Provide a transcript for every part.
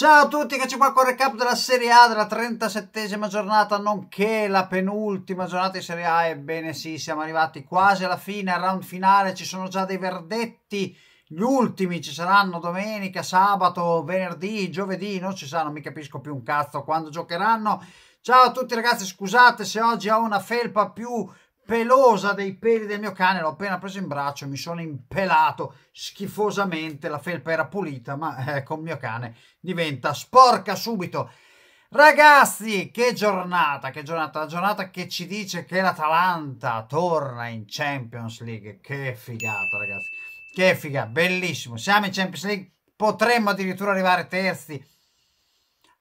Ciao a tutti, che c'è qua con il recap della Serie A della 37esima giornata, nonché la penultima giornata di Serie A. Ebbene sì, siamo arrivati quasi alla fine, al round finale, ci sono già dei verdetti. Gli ultimi ci saranno domenica, sabato, venerdì, giovedì, non ci saranno, mi capisco più un cazzo quando giocheranno. Ciao a tutti ragazzi, scusate se oggi ho una felpa più pelosa dei peli del mio cane, l'ho appena preso in braccio, mi sono impelato schifosamente, la felpa era pulita, ma eh, con il mio cane diventa sporca subito. Ragazzi, che giornata, che giornata, la giornata che ci dice che l'Atalanta torna in Champions League, che figata ragazzi, che figata, bellissimo, siamo in Champions League, potremmo addirittura arrivare terzi,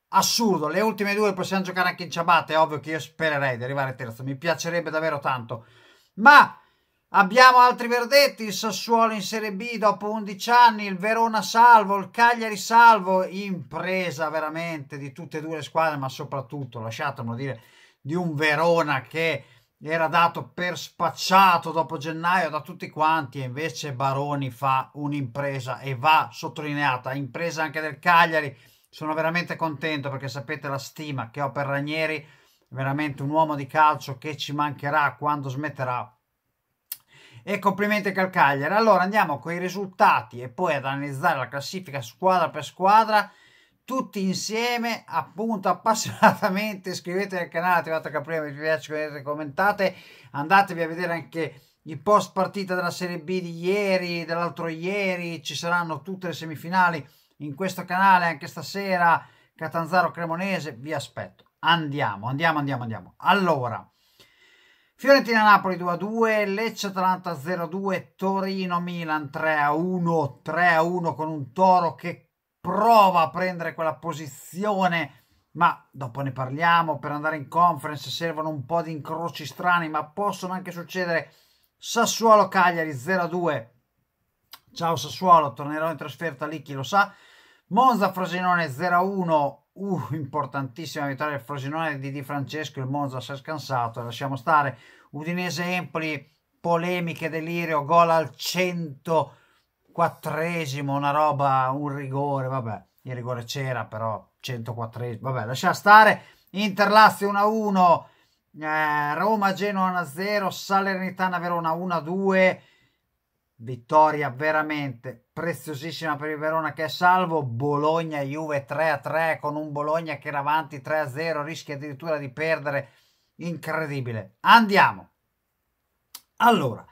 assurdo. Le ultime due possiamo giocare anche in ciabatte. È ovvio che io spererei di arrivare terzo. Mi piacerebbe davvero tanto. Ma abbiamo altri verdetti. Il Sassuolo in Serie B dopo 11 anni. Il Verona salvo. Il Cagliari salvo. Impresa veramente di tutte e due le squadre. Ma soprattutto, lasciatemelo dire, di un Verona che era dato per spacciato dopo gennaio da tutti quanti e invece Baroni fa un'impresa e va sottolineata impresa anche del Cagliari sono veramente contento perché sapete la stima che ho per Ranieri, veramente un uomo di calcio che ci mancherà quando smetterà. E complimenti al Cagliari. Allora andiamo con i risultati e poi ad analizzare la classifica squadra per squadra tutti insieme, appunto appassionatamente, iscrivetevi al canale, attivate la campanella, mi piace, commentate, andatevi a vedere anche i post partita della Serie B di ieri, dell'altro ieri, ci saranno tutte le semifinali, in questo canale anche stasera Catanzaro Cremonese, vi aspetto. Andiamo, andiamo, andiamo, andiamo. Allora, Fiorentina Napoli 2-2, a Lecce Atalanta 0-2, a Torino Milan 3-1, a 3-1 a con un Toro che prova a prendere quella posizione, ma dopo ne parliamo, per andare in conference servono un po' di incroci strani, ma possono anche succedere Sassuolo Cagliari 0-2. a Ciao Sassuolo, tornerò in trasferta lì, chi lo sa. Monza Frosinone 0-1, uh, importantissima vittoria del Frosinone di Di Francesco, il Monza si è scansato, lasciamo stare. Udinese Empoli, polemiche, delirio, gol al 104 una roba, un rigore, vabbè, il rigore c'era però, 104 vabbè, lasciamo stare. Inter Lazio 1-1, eh, Roma Genoa 1-0, Salernitana Verona 1-2, Vittoria veramente preziosissima per il Verona che è salvo. Bologna Juve 3 a 3 con un Bologna che era avanti 3 a 0, rischia addirittura di perdere. Incredibile. Andiamo. Allora,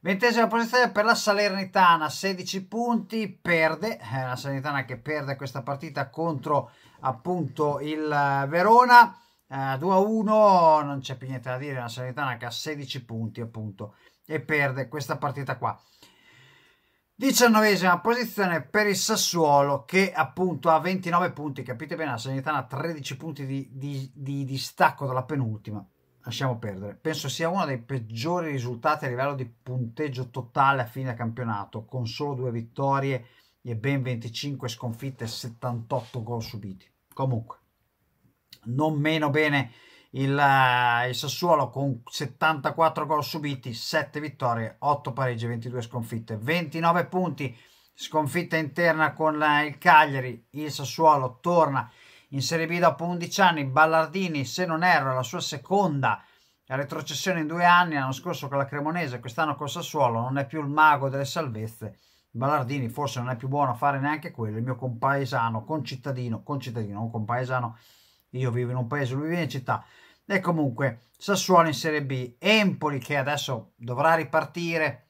ventesima posizione per la Salernitana, 16 punti, perde, è eh, la Salernitana che perde questa partita contro appunto il eh, Verona, eh, 2-1, non c'è più niente da dire, la Salernitana che ha 16 punti appunto e perde questa partita qua. 19esima posizione per il Sassuolo che appunto ha 29 punti, capite bene, la Sanitana ha 13 punti di, di, di distacco dalla penultima, lasciamo perdere. Penso sia uno dei peggiori risultati a livello di punteggio totale a fine campionato, con solo due vittorie e ben 25 sconfitte e 78 gol subiti. Comunque, non meno bene il, eh, il Sassuolo con 74 gol subiti, 7 vittorie, 8 pareggi, 22 sconfitte, 29 punti, sconfitta interna con eh, il Cagliari, il Sassuolo torna in Serie B dopo 11 anni, Ballardini se non erro è la sua seconda retrocessione in due anni, l'anno scorso con la Cremonese, quest'anno con Sassuolo, non è più il mago delle salvezze, Ballardini forse non è più buono a fare neanche quello, il mio compaesano, concittadino, concittadino, non compaesano, io vivo in un paese, lui vive in città, e comunque Sassuolo in Serie B, Empoli che adesso dovrà ripartire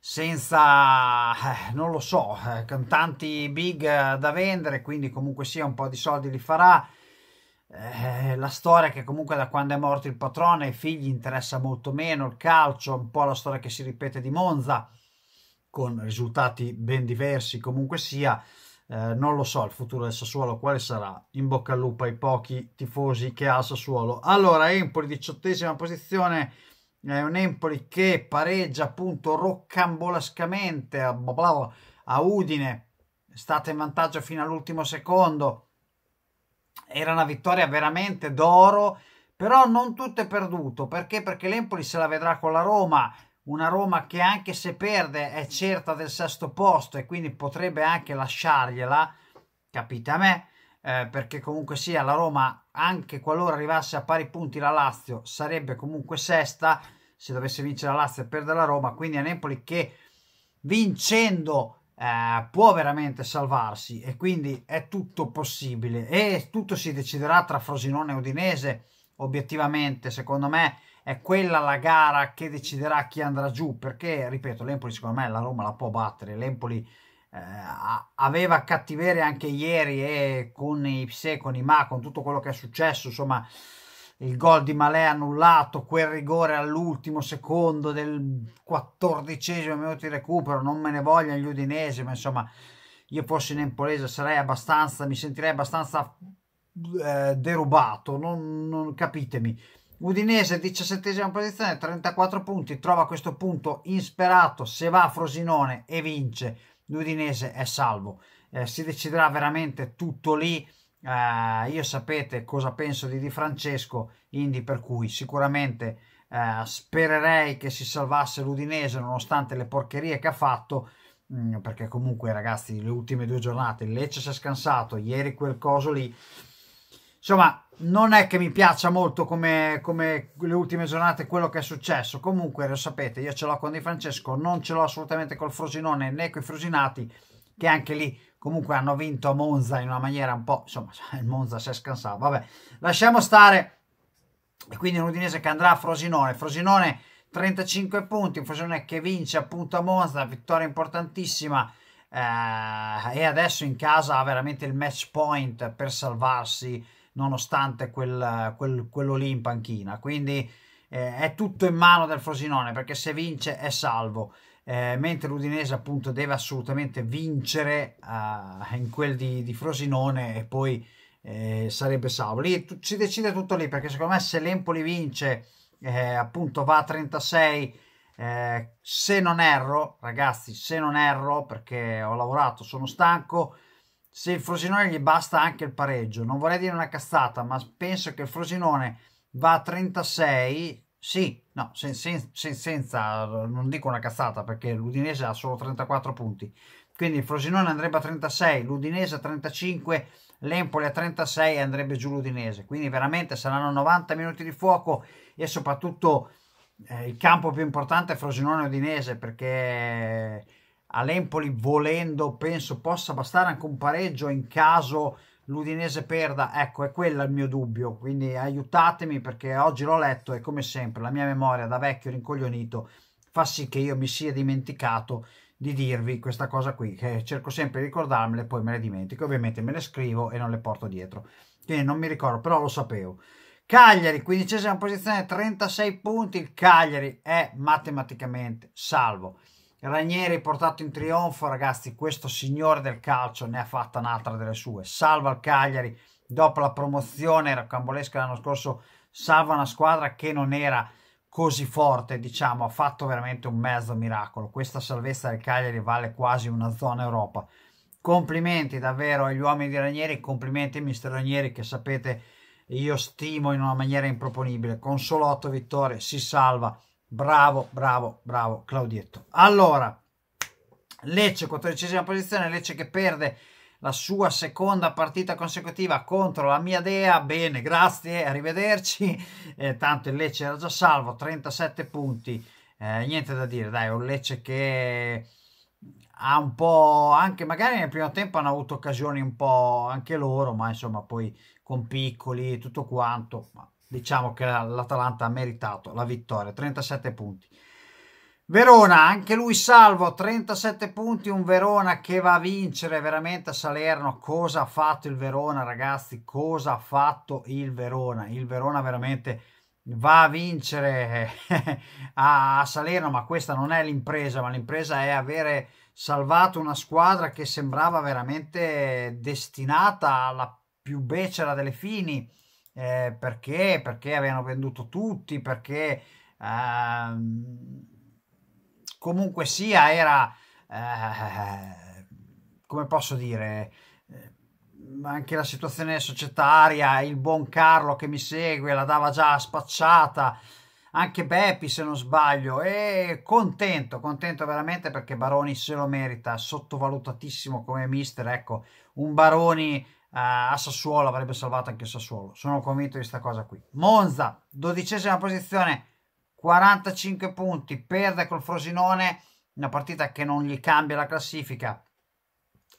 senza, eh, non lo so, eh, con tanti big eh, da vendere, quindi comunque sia un po' di soldi li farà. Eh, la storia che comunque da quando è morto il patrone ai figli interessa molto meno il calcio, un po' la storia che si ripete di Monza con risultati ben diversi comunque sia eh, non lo so il futuro del Sassuolo quale sarà. In bocca al lupo ai pochi tifosi che ha il Sassuolo. Allora, Empoli, diciottesima posizione. È un Empoli che pareggia appunto roccambolascamente a, a Udine. È stata in vantaggio fino all'ultimo secondo. Era una vittoria veramente d'oro. Però non tutto è perduto. Perché? Perché l'Empoli se la vedrà con la Roma una Roma che anche se perde è certa del sesto posto e quindi potrebbe anche lasciargliela, capite a me, eh, perché comunque sia la Roma, anche qualora arrivasse a pari punti la Lazio, sarebbe comunque sesta se dovesse vincere la Lazio e perdere la Roma, quindi a Napoli che vincendo eh, può veramente salvarsi e quindi è tutto possibile e tutto si deciderà tra Frosinone e Udinese, obiettivamente secondo me è quella la gara che deciderà chi andrà giù, perché, ripeto, l'Empoli secondo me la Roma la può battere, l'Empoli eh, aveva cattiveria anche ieri e con i se, con i ma, con tutto quello che è successo, insomma il gol di Malè annullato, quel rigore all'ultimo secondo del quattordicesimo minuto di recupero, non me ne vogliono gli udinesi, ma insomma io fossi in Empolese sarei abbastanza, mi sentirei abbastanza eh, derubato, non, non capitemi Udinese 17 posizione, 34 punti, trova questo punto insperato, se va a Frosinone e vince, l'Udinese è salvo. Eh, si deciderà veramente tutto lì. Eh, io sapete cosa penso di Di Francesco, quindi per cui sicuramente eh, spererei che si salvasse l'Udinese nonostante le porcherie che ha fatto, mh, mm, perché comunque ragazzi le ultime due giornate il Lecce si è scansato, ieri quel coso lì. Insomma, non è che mi piaccia molto come, come, le ultime giornate quello che è successo. Comunque, lo sapete, io ce l'ho con Di Francesco, non ce l'ho assolutamente col Frosinone né coi Frosinati, che anche lì comunque hanno vinto a Monza in una maniera un po'... Insomma, il Monza si è scansato. Vabbè, lasciamo stare. E quindi un Udinese che andrà a Frosinone. Frosinone 35 punti, un Frosinone che vince appunto a Monza, vittoria importantissima. Eh, e adesso in casa ha veramente il match point per salvarsi nonostante quel, quel, quello lì in panchina. Quindi eh, è tutto in mano del Frosinone perché se vince è salvo. Eh, mentre l'Udinese appunto deve assolutamente vincere eh, in quel di, di, Frosinone e poi eh, sarebbe salvo. Lì tu, si decide tutto lì perché secondo me se l'Empoli vince eh, appunto va a 36 eh, se non erro, ragazzi, se non erro, perché ho lavorato, sono stanco, se il Frosinone gli basta anche il pareggio. Non vorrei dire una cazzata, ma penso che il Frosinone va a 36. Sì, no, sen, sen, sen, senza, non dico una cazzata perché l'Udinese ha solo 34 punti. Quindi il Frosinone andrebbe a 36, l'Udinese a 35, l'Empoli a 36 e andrebbe giù l'Udinese. Quindi veramente saranno 90 minuti di fuoco e soprattutto eh, il campo più importante è Frosinone-Udinese perché all'Empoli volendo penso possa bastare anche un pareggio in caso l'Udinese perda, ecco è quello il mio dubbio, quindi aiutatemi perché oggi l'ho letto e come sempre la mia memoria da vecchio rincoglionito fa sì che io mi sia dimenticato di dirvi questa cosa qui, che cerco sempre di ricordarmela e poi me le dimentico, ovviamente me le scrivo e non le porto dietro, quindi non mi ricordo, però lo sapevo. Cagliari, quindicesima posizione, 36 punti, il Cagliari è matematicamente salvo. Ranieri portato in trionfo, ragazzi, questo signore del calcio ne ha fatta un'altra delle sue. Salva il Cagliari dopo la promozione rocambolesca l'anno scorso, salva una squadra che non era così forte, diciamo, ha fatto veramente un mezzo miracolo. Questa salvezza del Cagliari vale quasi una zona Europa. Complimenti davvero agli uomini di Ranieri, complimenti mister Ranieri che sapete io stimo in una maniera improponibile. Con solo 8 vittorie si salva Bravo, bravo, bravo Claudietto. Allora, Lecce, quattordicesima posizione, Lecce che perde la sua seconda partita consecutiva contro la mia Dea. Bene, grazie, arrivederci. Eh, tanto il Lecce era già salvo, 37 punti. Eh, niente da dire, dai, un Lecce che ha un po' anche magari nel primo tempo hanno avuto occasioni un po' anche loro, ma insomma poi con piccoli e tutto quanto. Ma diciamo che l'Atalanta ha meritato la vittoria, 37 punti. Verona, anche lui salvo, 37 punti, un Verona che va a vincere veramente a Salerno. Cosa ha fatto il Verona, ragazzi? Cosa ha fatto il Verona? Il Verona veramente va a vincere eh, a Salerno, ma questa non è l'impresa, ma l'impresa è avere salvato una squadra che sembrava veramente destinata alla più becera delle fini eh, perché, perché avevano venduto tutti, perché ehm, comunque sia era, eh, come posso dire, eh, anche la situazione societaria, il buon Carlo che mi segue la dava già spacciata, anche Beppi se non sbaglio, e contento, contento veramente perché Baroni se lo merita, sottovalutatissimo come mister, ecco, un Baroni eh, a Sassuolo avrebbe salvato anche Sassuolo. Sono convinto di questa cosa qui. Monza, dodicesima posizione, 45 punti, perde col Frosinone, una partita che non gli cambia la classifica,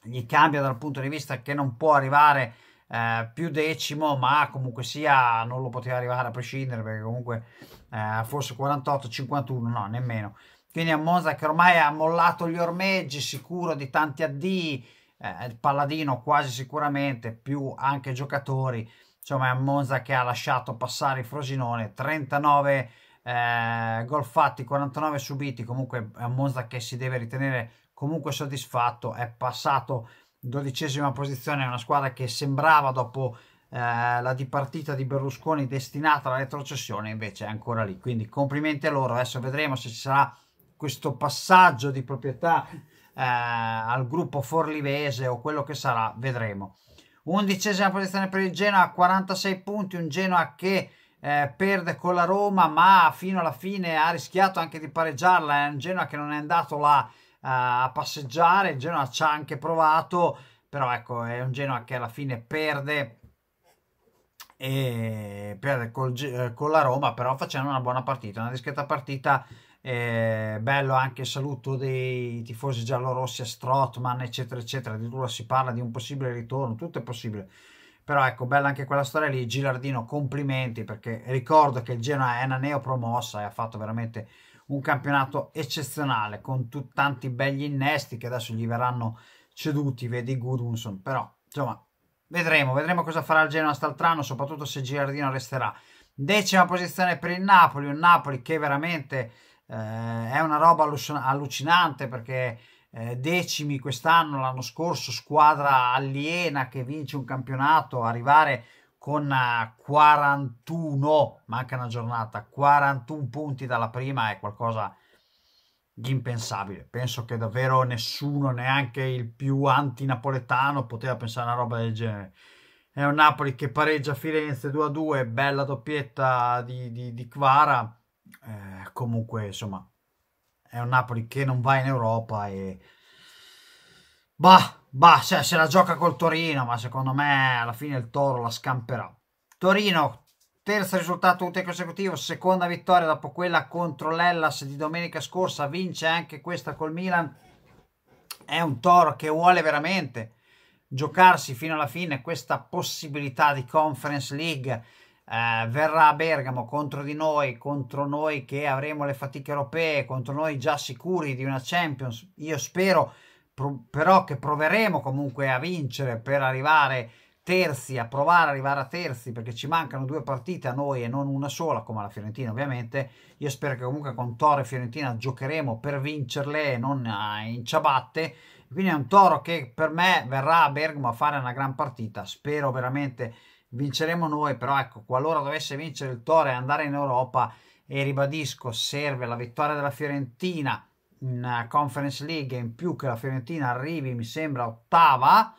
gli cambia dal punto di vista che non può arrivare eh, più decimo, ma comunque sia non lo poteva arrivare a prescindere perché comunque eh, forse 48, 51, no, nemmeno. Quindi a Monza che ormai ha mollato gli ormeggi, sicuro di tanti addii, eh, il Palladino quasi sicuramente, più anche giocatori, insomma è un Monza che ha lasciato passare il Frosinone, 39 eh, gol fatti, 49 subiti, comunque è un Monza che si deve ritenere comunque soddisfatto, è passato dodicesima posizione, è una squadra che sembrava dopo eh, la dipartita di Berlusconi destinata alla retrocessione, invece è ancora lì, quindi complimenti a loro, adesso vedremo se ci sarà questo passaggio di proprietà eh, al gruppo forlivese o quello che sarà, vedremo. Undicesima posizione per il Genoa, 46 punti, un Genoa che eh, perde con la Roma ma fino alla fine ha rischiato anche di pareggiarla, è un Genoa che non è andato là eh, a passeggiare, il Genoa ci ha anche provato, però ecco è un Genoa che alla fine perde e perde col, eh, con la Roma però facendo una buona partita, una discreta partita eh, bello anche il saluto dei tifosi giallorossi a Strotman, eccetera, eccetera. Addirittura si parla di un possibile ritorno, tutto è possibile. Però ecco, bella anche quella storia lì. Gilardino, complimenti perché ricordo che il Genoa è una neopromossa e ha fatto veramente un campionato eccezionale con t- tanti begli innesti che adesso gli verranno ceduti, vedi Gudunson. Però insomma, vedremo, vedremo cosa farà il Genoa st'altrano, soprattutto se Gilardino resterà. Decima posizione per il Napoli, un Napoli che veramente eh, è una roba allucinante perché eh, decimi quest'anno, l'anno scorso, squadra aliena che vince un campionato, arrivare con 41, eh, manca una giornata, 41 punti dalla prima è qualcosa di impensabile. Penso che davvero nessuno, neanche il più anti-napoletano, poteva pensare a una roba del genere. È un Napoli che pareggia Firenze 2-2, bella doppietta di, di, di Quara eh, comunque insomma è un Napoli che non va in Europa e bah, bah se, se la gioca col Torino ma secondo me alla fine il Toro la scamperà Torino terzo risultato utile consecutivo seconda vittoria dopo quella contro l'Ellas di domenica scorsa vince anche questa col Milan è un Toro che vuole veramente giocarsi fino alla fine questa possibilità di Conference League eh, verrà a Bergamo contro di noi, contro noi che avremo le fatiche europee, contro noi già sicuri di una Champions. Io spero pro- però che proveremo comunque a vincere per arrivare terzi, a provare ad arrivare a terzi perché ci mancano due partite a noi e non una sola come la Fiorentina ovviamente. Io spero che comunque con Toro e Fiorentina giocheremo per vincerle e non eh, in ciabatte. Quindi è un Toro che per me verrà a Bergamo a fare una gran partita. Spero veramente vinceremo noi, però ecco, qualora dovesse vincere il Toro e andare in Europa, e ribadisco, serve la vittoria della Fiorentina in eh, Conference League, in più che la Fiorentina arrivi, mi sembra, ottava,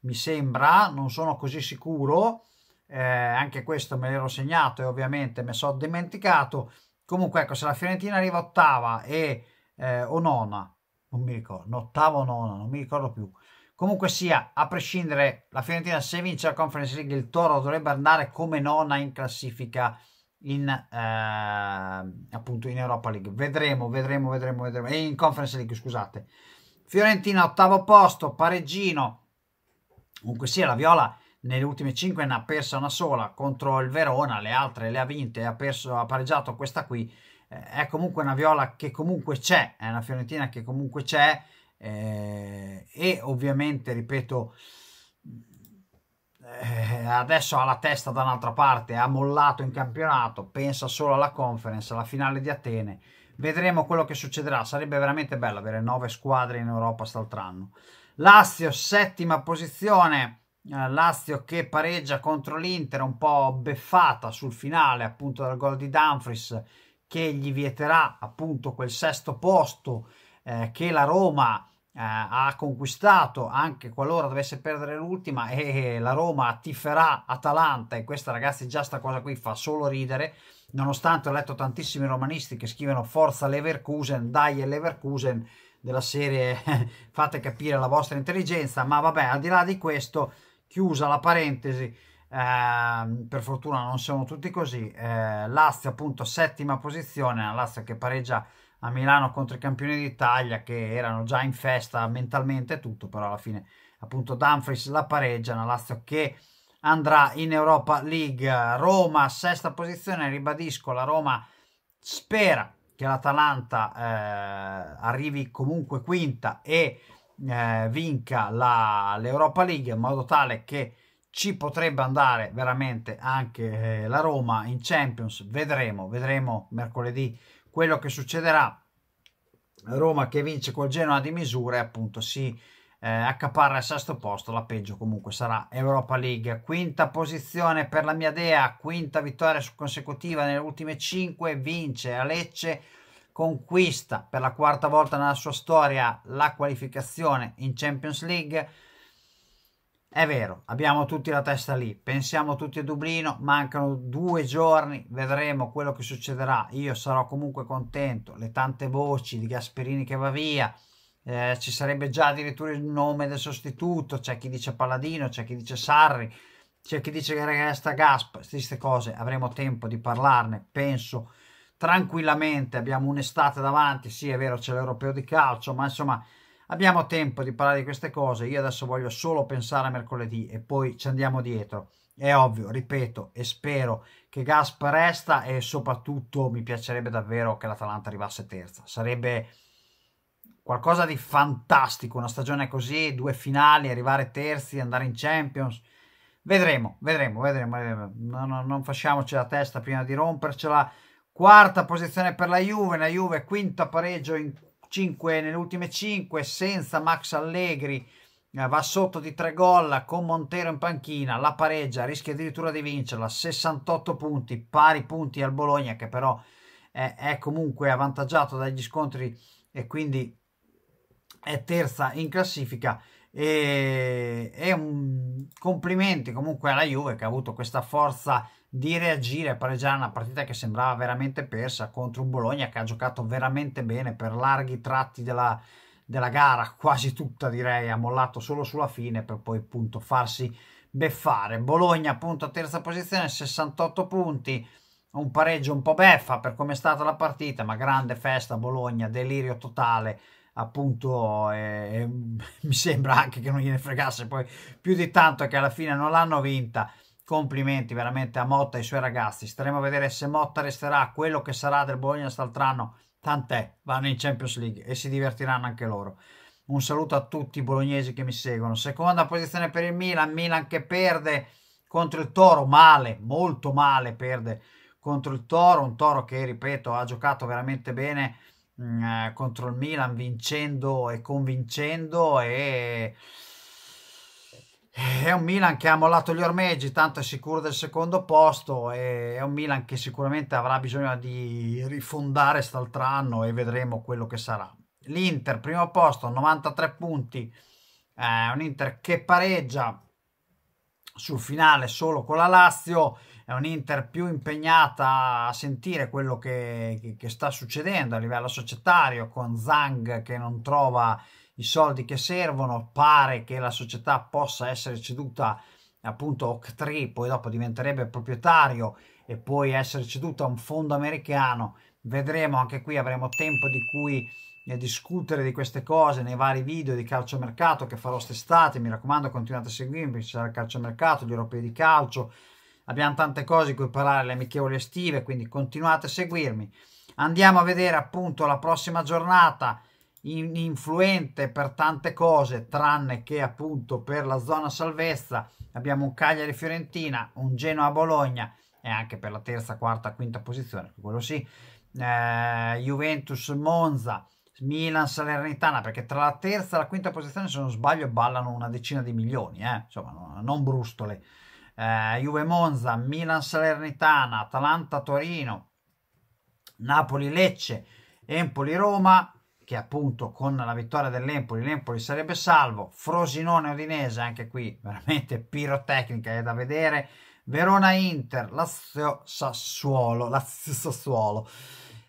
mi sembra, non sono così sicuro, eh, anche questo me l'ero segnato e ovviamente mi sono dimenticato, comunque ecco, se la Fiorentina arriva ottava e, eh, o nona, non mi ricordo, ottava o nona, non mi ricordo più, Comunque sia, a prescindere, la Fiorentina se vince la Conference League, il Toro dovrebbe andare come nona in classifica in, eh, appunto in Europa League. Vedremo, vedremo, vedremo, vedremo. E in Conference League, scusate. Fiorentina ottavo posto, pareggino. Comunque sia, la Viola nelle ultime 5 ne ha persa una sola contro il Verona, le altre le ha vinte, ha, perso, ha pareggiato questa qui. Eh, è comunque una Viola che comunque c'è, è una Fiorentina che comunque c'è eh, e ovviamente, ripeto, eh, adesso ha la testa da un'altra parte, ha mollato in campionato, pensa solo alla conference, alla finale di Atene, vedremo quello che succederà, sarebbe veramente bello avere nove squadre in Europa st'altranno. Lazio, settima posizione, eh, Lazio che pareggia contro l'Inter, un po' beffata sul finale appunto dal gol di Dumfries che gli vieterà appunto quel sesto posto eh, che la Roma eh, ha conquistato anche qualora dovesse perdere l'ultima e la Roma tifferà Atalanta e questa ragazzi già sta cosa qui fa solo ridere nonostante ho letto tantissimi romanisti che scrivono forza Leverkusen, dai Leverkusen della serie fate capire la vostra intelligenza ma vabbè al di là di questo chiusa la parentesi eh, per fortuna non siamo tutti così eh, Lazio appunto settima posizione la Lazio che pareggia a Milano contro i campioni d'Italia che erano già in festa mentalmente tutto, però alla fine appunto Dumfries la pareggia, una Lazio che andrà in Europa League. Roma, sesta posizione, ribadisco, la Roma spera che l'Atalanta eh, arrivi comunque quinta e eh, vinca l'Europa League in modo tale che ci potrebbe andare veramente anche eh, la Roma in Champions. Vedremo, vedremo mercoledì quello che succederà Roma che vince col Genoa di misure appunto si eh, accaparra al sesto posto la peggio comunque sarà Europa League quinta posizione per la mia Dea quinta vittoria consecutiva nelle ultime cinque vince a Lecce conquista per la quarta volta nella sua storia la qualificazione in Champions League è vero, abbiamo tutti la testa lì, pensiamo tutti a Dublino, mancano due giorni, vedremo quello che succederà. Io sarò comunque contento, le tante voci di Gasperini che va via, eh, ci sarebbe già addirittura il nome del sostituto, c'è chi dice Palladino, c'è chi dice Sarri, c'è chi dice che resta Gasp, queste cose avremo tempo di parlarne, penso tranquillamente, abbiamo un'estate davanti, sì è vero c'è l'europeo di calcio, ma insomma Abbiamo tempo di parlare di queste cose, io adesso voglio solo pensare a mercoledì e poi ci andiamo dietro. È ovvio, ripeto e spero che Gasp resta e soprattutto mi piacerebbe davvero che l'Atalanta arrivasse terza. Sarebbe qualcosa di fantastico, una stagione così, due finali, arrivare terzi, andare in Champions. Vedremo, vedremo, vedremo. vedremo. No, no, non facciamoci la testa prima di rompercela. Quarta posizione per la Juve, la Juve quinta pareggio in 5 nelle ultime 5 senza Max Allegri eh, va sotto di 3 gol con Montero in panchina, la pareggia, rischia addirittura di vincerla, 68 punti, pari punti al Bologna che però è, è comunque avvantaggiato dagli scontri e quindi è terza in classifica e, e un complimenti comunque alla Juve che ha avuto questa forza di reagire a pareggiare una partita che sembrava veramente persa contro un Bologna che ha giocato veramente bene per larghi tratti della, della gara, quasi tutta direi, ha mollato solo sulla fine per poi appunto farsi beffare. Bologna appunto a terza posizione, 68 punti, un pareggio un po' beffa per come è stata la partita, ma grande festa Bologna, delirio totale appunto eh, mi sembra anche che non gliene fregasse poi più di tanto che alla fine non l'hanno vinta complimenti veramente a Motta e ai suoi ragazzi. Staremo a vedere se Motta resterà quello che sarà del Bologna Staltrano. Tant'è, vanno in Champions League e si divertiranno anche loro. Un saluto a tutti i bolognesi che mi seguono. Seconda posizione per il Milan, Milan che perde contro il Toro, male, molto male perde contro il Toro, un Toro che ripeto ha giocato veramente bene mh, mm, eh, contro il Milan vincendo e convincendo e eh, è un Milan che ha mollato gli ormeggi, tanto è sicuro del secondo posto. È un Milan che sicuramente avrà bisogno di rifondare st'altro anno e vedremo quello che sarà. L'Inter, primo posto, 93 punti. È eh, un Inter che pareggia sul finale solo con la Lazio. È un Inter più impegnata a sentire quello che, che sta succedendo a livello societario con Zhang che non trova i soldi che servono, pare che la società possa essere ceduta appunto Octree, poi dopo diventerebbe proprietario e poi essere ceduta a un fondo americano. Vedremo, anche qui avremo tempo di cui eh, discutere di queste cose nei vari video di calciomercato che farò st'estate. Mi raccomando, continuate a seguirmi ci sarà il calciomercato, gli europei di calcio. Abbiamo tante cose di cui parlare, le amichevoli estive, quindi continuate a seguirmi. Andiamo a vedere appunto la prossima giornata in, influente per tante cose, tranne che appunto per la zona salvezza. Abbiamo un Cagliari-Fiorentina, un Genoa-Bologna e anche per la terza, quarta, quinta posizione, quello sì, eh, Juventus-Monza, Milan-Salernitana, perché tra la terza e la quinta posizione, se non sbaglio, ballano una decina di milioni, eh? insomma, non brustole. Eh, Juve-Monza, Milan-Salernitana, Atalanta-Torino, Napoli-Lecce, Empoli-Roma, che appunto con la vittoria dell'Empoli, l'Empoli sarebbe salvo, Frosinone Odinese, anche qui veramente pirotecnica è da vedere, Verona Inter, Lazio Sassuolo, Lazio Sassuolo,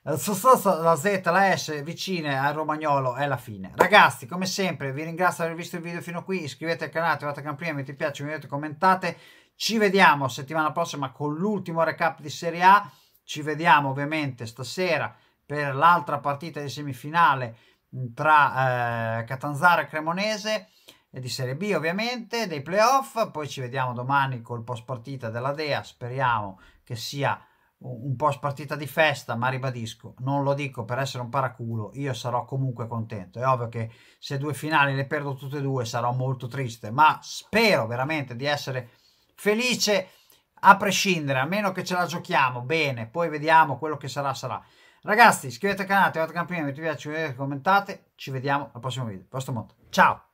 la Z, la S vicine al Romagnolo è la fine. Ragazzi, come sempre, vi ringrazio per aver visto il video fino a qui. Iscrivetevi al canale, attivate la campanella, mettete piace, vedete, commentate. Ci vediamo settimana prossima con l'ultimo recap di Serie A. Ci vediamo ovviamente stasera per l'altra partita di semifinale tra eh, Catanzaro e Cremonese eh, di Serie B ovviamente, dei playoff, poi ci vediamo domani col post partita della Dea, speriamo che sia un post partita di festa, ma ribadisco, non lo dico per essere un paraculo, io sarò comunque contento, è ovvio che se due finali le perdo tutte e due sarò molto triste, ma spero veramente di essere felice a prescindere, a meno che ce la giochiamo bene, poi vediamo quello che sarà sarà. Ragazzi, iscrivetevi al canale, attivate la campanella, mi piace, commentate, ci vediamo al prossimo video. Vostro mondo. Ciao!